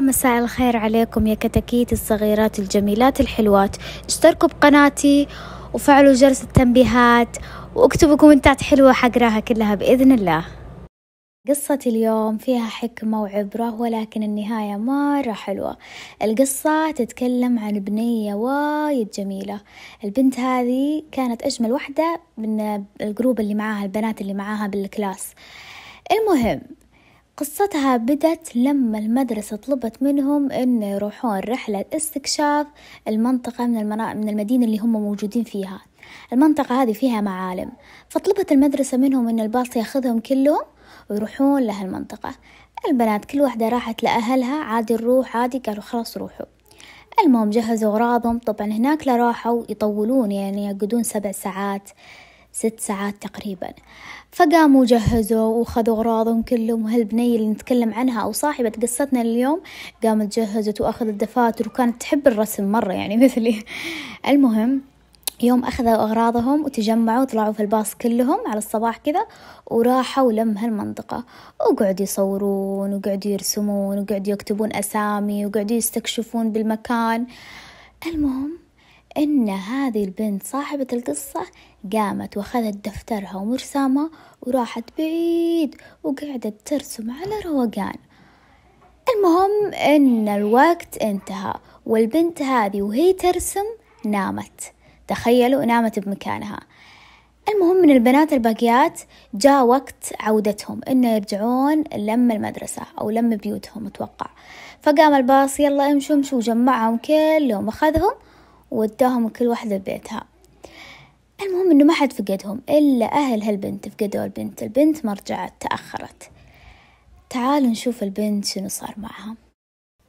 مساء الخير عليكم يا كتاكيت الصغيرات الجميلات الحلوات اشتركوا بقناتي وفعلوا جرس التنبيهات واكتبوا كومنتات حلوة حقراها كلها بإذن الله قصة اليوم فيها حكمة وعبرة ولكن النهاية مرة حلوة القصة تتكلم عن بنية وايد جميلة البنت هذه كانت أجمل وحدة من الجروب اللي معاها البنات اللي معاها بالكلاس المهم قصتها بدت لما المدرسة طلبت منهم إن يروحون رحلة استكشاف المنطقة من, المنا... من المدينة اللي هم موجودين فيها المنطقة هذه فيها معالم فطلبت المدرسة منهم إن الباص ياخذهم كلهم ويروحون لهالمنطقة البنات كل واحدة راحت لأهلها عادي نروح عادي قالوا خلاص روحوا المهم جهزوا أغراضهم طبعا هناك لراحوا يطولون يعني يقعدون سبع ساعات ست ساعات تقريبا فقاموا جهزوا وخذوا أغراضهم كلهم وهالبنية اللي نتكلم عنها أو صاحبة قصتنا اليوم قامت جهزت وأخذت الدفاتر وكانت تحب الرسم مرة يعني مثلي المهم يوم أخذوا أغراضهم وتجمعوا وطلعوا في الباص كلهم على الصباح كذا وراحوا لم هالمنطقة وقعدوا يصورون وقعدوا يرسمون وقعدوا يكتبون أسامي وقعدوا يستكشفون بالمكان المهم أن هذه البنت صاحبة القصة قامت وأخذت دفترها ومرسامها وراحت بعيد وقعدت ترسم على روقان المهم أن الوقت انتهى والبنت هذه وهي ترسم نامت تخيلوا نامت بمكانها المهم من البنات الباقيات جاء وقت عودتهم انه يرجعون لم المدرسة او لم بيوتهم اتوقع فقام الباص يلا امشوا امشوا وجمعهم كلهم اخذهم ووداهم كل واحدة ببيتها المهم انه ما حد فقدهم الا اهل هالبنت فقدوا البنت البنت ما رجعت تأخرت تعالوا نشوف البنت شنو صار معها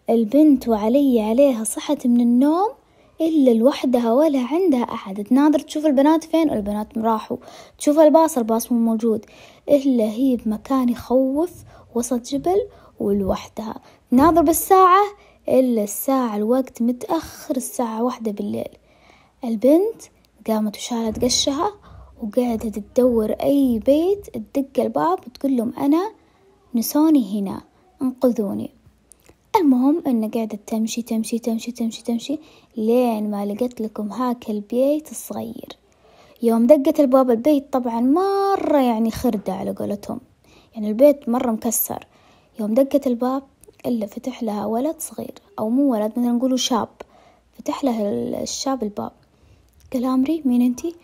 البنت وعلي عليها صحت من النوم إلا لوحدها ولا عندها أحد تناظر تشوف البنات فين والبنات راحوا تشوف الباص الباص مو موجود إلا هي بمكان يخوف وسط جبل ولوحدها تناظر بالساعة إلا الساعة الوقت متأخر الساعة واحدة بالليل البنت قامت وشالت قشها وقعدت تدور أي بيت تدق الباب وتقول لهم أنا نسوني هنا انقذوني المهم أن قعدت تمشي تمشي تمشي تمشي تمشي لين ما لقت لكم هاك البيت الصغير يوم دقت الباب البيت طبعا مرة يعني خردة على قولتهم يعني البيت مرة مكسر يوم دقت الباب إلا فتح لها ولد صغير أو مو ولد مثلا نقوله شاب فتح لها الشاب الباب قال أمري مين أنتي؟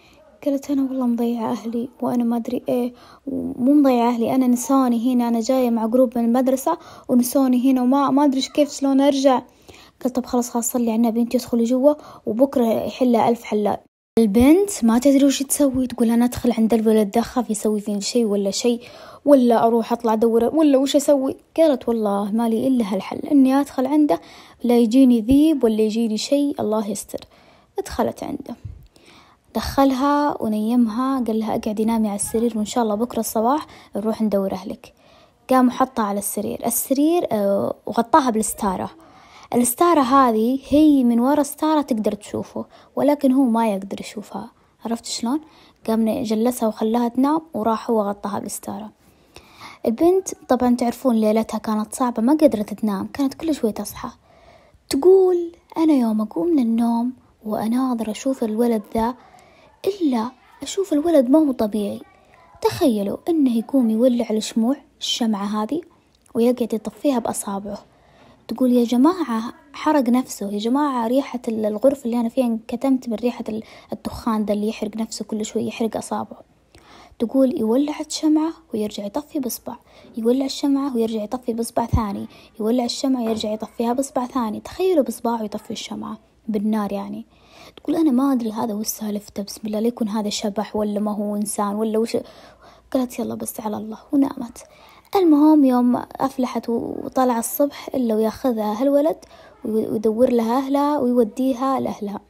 قالت أنا والله مضيعة أهلي وأنا ما أدري إيه ومو مضيعة أهلي أنا نسوني هنا أنا جاية مع جروب من المدرسة ونسوني هنا وما ما أدري كيف شلون أرجع قال طب خلاص خلاص صلي على النبي أنتي ادخلي جوا وبكرة يحلها ألف حلال البنت ما تدري وش تسوي تقول أنا أدخل عند الولد دخف يسوي فيني شي ولا شي ولا أروح أطلع أدور ولا وش أسوي قالت والله مالي إلا هالحل إني أدخل عنده لا يجيني ذيب ولا يجيني شيء الله يستر دخلت عنده دخلها ونيمها قال لها اقعدي نامي على السرير وإن شاء الله بكرة الصباح نروح ندور أهلك قام وحطها على السرير السرير آه، وغطاها بالستارة الستارة هذه هي من ورا ستارة تقدر تشوفه ولكن هو ما يقدر يشوفها عرفت شلون؟ قام جلسها وخلاها تنام وراح هو غطاها بالستارة البنت طبعا تعرفون ليلتها كانت صعبة ما قدرت تنام كانت كل شوي تصحى تقول أنا يوم أقوم من النوم وأناظر أشوف الولد ذا إلا أشوف الولد ما هو طبيعي تخيلوا إنه يقوم يولع الشموع الشمعة هذه ويقعد يطفيها بأصابعه تقول يا جماعة حرق نفسه يا جماعة ريحة الغرفة اللي أنا فيها انكتمت من ريحة الدخان ده اللي يحرق نفسه كل شوي يحرق أصابعه تقول يولع الشمعة ويرجع يطفي بإصبع يولع الشمعة ويرجع يطفي بإصبع ثاني يولع الشمعة ويرجع يطفيها بإصبع ثاني تخيلوا بإصبعه يطفي الشمعة بالنار يعني تقول أنا ما أدري هذا وش سالفته بسم الله ليكون هذا شبح ولا ما هو إنسان ولا وش قالت يلا بس على الله ونامت المهم يوم أفلحت وطلع الصبح إلا وياخذها هالولد ويدور لها أهلها ويوديها لأهلها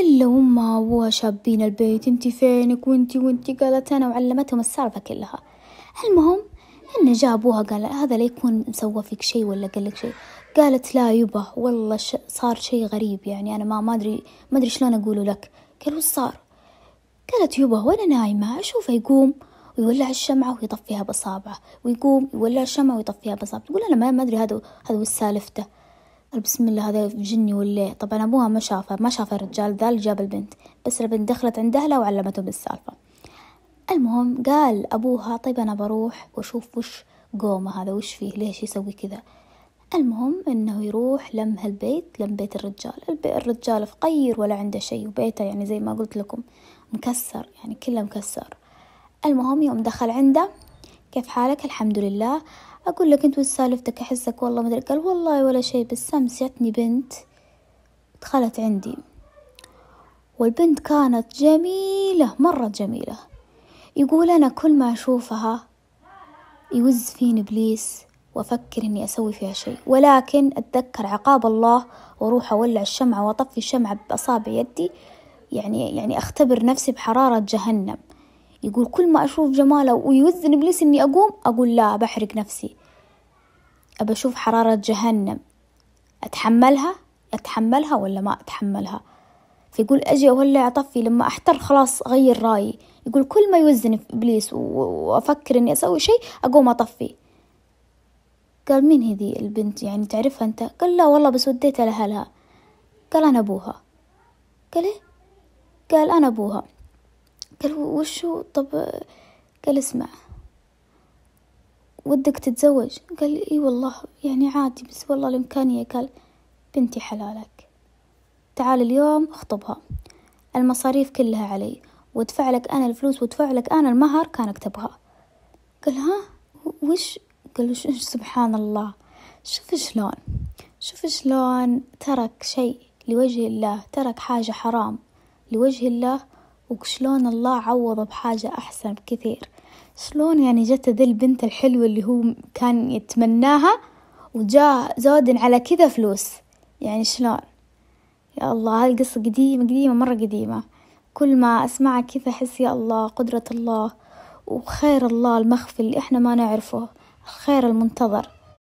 إلا وما شابين البيت انتي فينك وانتي وانتي قالت أنا وعلمتهم السالفة كلها المهم إن جاء أبوها قال هذا لا يكون مسوى فيك شيء ولا قال لك شيء قالت لا يبا والله ش... صار شيء غريب يعني أنا ما ما أدري ما أدري شلون أقوله لك قال وش صار قالت يبا وأنا نايمة أشوفه يقوم ويولع الشمعة ويطفيها بصابعه ويقوم يولع الشمعة ويطفيها بصابعه تقول أنا ما أدري هذا هذا وش سالفته بسم الله هذا جني ولا طبعا أبوها ما شافه ما شاف الرجال ذا اللي جاب البنت بس البنت دخلت عند أهلها وعلمتهم بالسالفة المهم قال أبوها طيب أنا بروح وأشوف وش قومه هذا وش فيه ليش يسوي كذا المهم انه يروح لم هالبيت لم بيت الرجال الرجال فقير ولا عنده شيء وبيته يعني زي ما قلت لكم مكسر يعني كله مكسر المهم يوم دخل عنده كيف حالك الحمد لله اقول لك انت وش سالفتك احسك والله ما ادري قال والله ولا شيء بس امس جتني بنت دخلت عندي والبنت كانت جميلة مرة جميلة يقول أنا كل ما أشوفها يوز فيني إبليس وأفكر إني أسوي فيها شيء ولكن أتذكر عقاب الله وأروح أولع الشمعة وأطفي الشمعة بأصابع يدي يعني يعني أختبر نفسي بحرارة جهنم يقول كل ما أشوف جماله ويوزن إبليس إني أقوم أقول لا بحرق نفسي أبى أشوف حرارة جهنم أتحملها أتحملها ولا ما أتحملها فيقول أجي أولع أطفي لما أحتر خلاص أغير رأيي يقول كل ما يوزن في إبليس وأفكر إني أسوي شيء أقوم أطفي قال مين هذي البنت يعني تعرفها أنت قال لا والله بس وديتها لأهلها قال أنا أبوها قال إيه قال أنا أبوها قال وشو طب قال اسمع ودك تتزوج قال اي والله يعني عادي بس والله الامكانية قال بنتي حلالك تعال اليوم اخطبها المصاريف كلها علي وادفع لك انا الفلوس وادفع لك انا المهر كان اكتبها قال ها وش قال وش سبحان الله شوف شلون شوف شلون ترك شيء لوجه الله ترك حاجة حرام لوجه الله وشلون الله عوضه بحاجة أحسن بكثير شلون يعني جت ذي البنت الحلوة اللي هو كان يتمناها وجاء زود على كذا فلوس يعني شلون يا الله هالقصة قديمة قديمة مرة قديمة كل ما أسمعها كذا أحس يا الله قدرة الله وخير الله المخفي اللي إحنا ما نعرفه الخير المنتظر